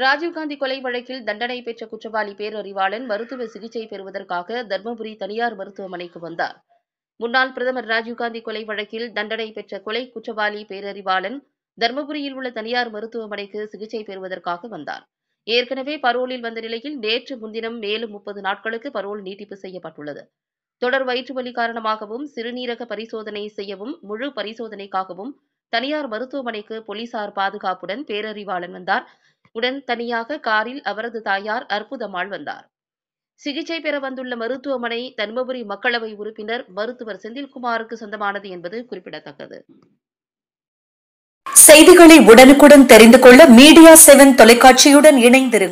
ராஜீவ்காந்தி கொலை வழக்கில் தண்டனை பெற்ற குற்றவாளி பேரறிவாளன் மருத்துவ சிகிச்சை பெறுவதற்காக தர்மபுரி தனியார் மருத்துவமனைக்கு வந்தார் முன்னாள் பிரதமர் ராஜீவ்காந்தி கொலை வழக்கில் தண்டனை பெற்ற கொலை குற்றவாளி பேரறிவாளன் தர்மபுரியில் உள்ள தனியார் மருத்துவமனைக்கு சிகிச்சை பெறுவதற்காக வந்தார் ஏற்கனவே பரோலில் வந்த நிலையில் நேற்று முன்தினம் மேலும் முப்பது நாட்களுக்கு பரோல் நீட்டிப்பு செய்யப்பட்டுள்ளது தொடர் வயிற்றுவலி காரணமாகவும் சிறுநீரக பரிசோதனை செய்யவும் முழு பரிசோதனைக்காகவும் தனியார் மருத்துவமனைக்கு போலீசார் பாதுகாப்புடன் பேரறிவாளன் வந்தார் உடன் தனியாக காரில் அவரது தாயார் அற்புதமாள் வந்தார் சிகிச்சை பெற வந்துள்ள மருத்துவமனை தர்மபுரி மக்களவை உறுப்பினர் மருத்துவர் செந்தில்குமாருக்கு சொந்தமானது என்பது குறிப்பிடத்தக்கது செய்திகளை உடனுக்குடன் தெரிந்து கொள்ள மீடியா செவன் தொலைக்காட்சியுடன் இணைந்திருங்கள்